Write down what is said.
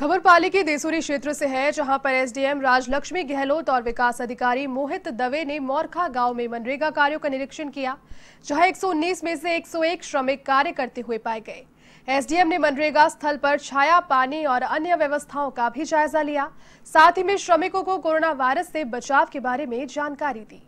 खबर पाली के देसूरी क्षेत्र से है जहां पर एसडीएम राजलक्ष्मी गहलोत और विकास अधिकारी मोहित दवे ने मोरखा गांव में मनरेगा कार्यों का निरीक्षण किया जहां 119 में से 101 श्रमिक कार्य करते हुए पाए गए एसडीएम ने मनरेगा स्थल पर छाया पानी और अन्य व्यवस्थाओं का भी जायजा लिया साथ ही में श्रमिकों को कोरोना वायरस से बचाव के बारे में जानकारी दी